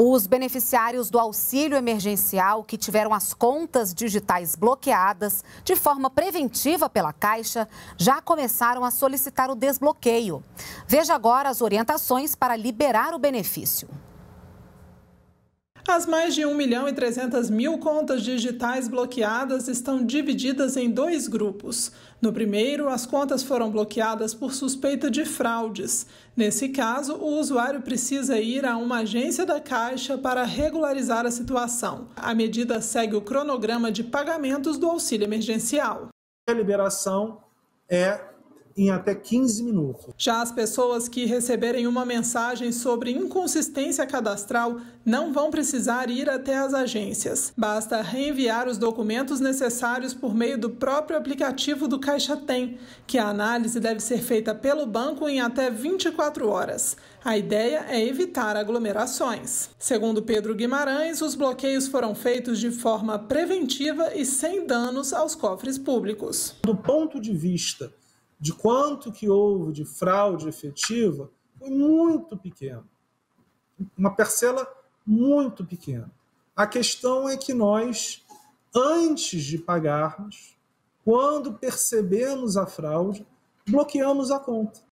Os beneficiários do auxílio emergencial que tiveram as contas digitais bloqueadas de forma preventiva pela Caixa já começaram a solicitar o desbloqueio. Veja agora as orientações para liberar o benefício. As mais de 1 milhão e 300 mil contas digitais bloqueadas estão divididas em dois grupos. No primeiro, as contas foram bloqueadas por suspeita de fraudes. Nesse caso, o usuário precisa ir a uma agência da Caixa para regularizar a situação. A medida segue o cronograma de pagamentos do auxílio emergencial. A liberação é em até 15 minutos. Já as pessoas que receberem uma mensagem sobre inconsistência cadastral não vão precisar ir até as agências. Basta reenviar os documentos necessários por meio do próprio aplicativo do Caixa Tem, que a análise deve ser feita pelo banco em até 24 horas. A ideia é evitar aglomerações. Segundo Pedro Guimarães, os bloqueios foram feitos de forma preventiva e sem danos aos cofres públicos. Do ponto de vista de quanto que houve de fraude efetiva foi muito pequeno. Uma parcela muito pequena. A questão é que nós, antes de pagarmos, quando percebemos a fraude, bloqueamos a conta.